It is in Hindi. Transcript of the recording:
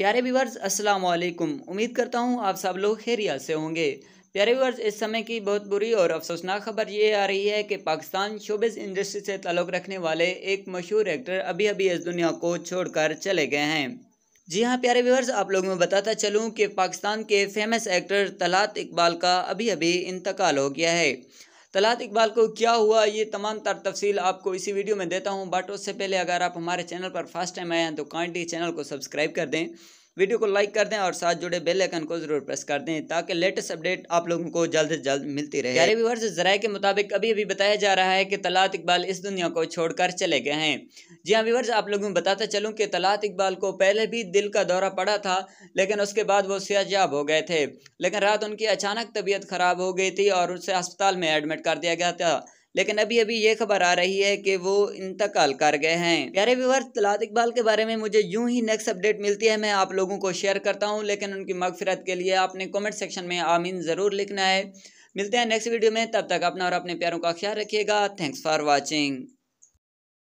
प्यारे व्यूवर्स अस्सलाम वालेकुम उम्मीद करता हूँ आप सब लोग खैरियत से होंगे प्यारे व्यूवर्स इस समय की बहुत बुरी और अफसोसनाक खबर ये आ रही है कि पाकिस्तान शोबिस इंडस्ट्री से ताल्लुक़ रखने वाले एक मशहूर एक्टर अभी अभी इस दुनिया को छोड़कर चले गए हैं जी हाँ प्यारे व्यूवर्स आप लोगों में बताता चलूँ कि पाकिस्तान के फेमस एक्टर तलात इकबाल का अभी अभी इंतकाल हो गया है तलात इकबाल को क्या हुआ ये तमाम तर तफसील आपको इसी वीडियो में देता हूँ बट उससे पहले अगर आप हमारे चैनल पर फर्स्ट टाइम आए हैं तो काइंडली चैनल को सब्सक्राइब कर दें वीडियो को लाइक कर दें और साथ जुड़े बेल आइकन को जरूर प्रेस कर दें ताकि लेटेस्ट अपडेट आप लोगों को जल्द से जल्द मिलती रहे गैर व्यूवर्स जराए के मुताबिक अभी अभी बताया जा रहा है कि तलात इकबाल इस दुनिया को छोड़कर चले गए हैं जी हाँ व्यूवर्स आप लोगों को बताता चलूँ कि तलात इकबाल को पहले भी दिल का दौरा पड़ा था लेकिन उसके बाद वो सियाजाब हो गए थे लेकिन रात उनकी अचानक तबीयत खराब हो गई थी और उसे अस्पताल में एडमिट कर दिया गया था लेकिन अभी अभी ये खबर आ रही है कि वो इंतकाल कर गए हैं प्यारे व्यवहार तलाद इकबाल के बारे में मुझे यूं ही नेक्स्ट अपडेट मिलती है मैं आप लोगों को शेयर करता हूँ लेकिन उनकी मगफरत के लिए आपने कमेंट सेक्शन में आमीन ज़रूर लिखना है मिलते हैं नेक्स्ट वीडियो में तब तक अपना और अपने प्यारों का ख्याल रखिएगा थैंक्स फॉर वॉचिंग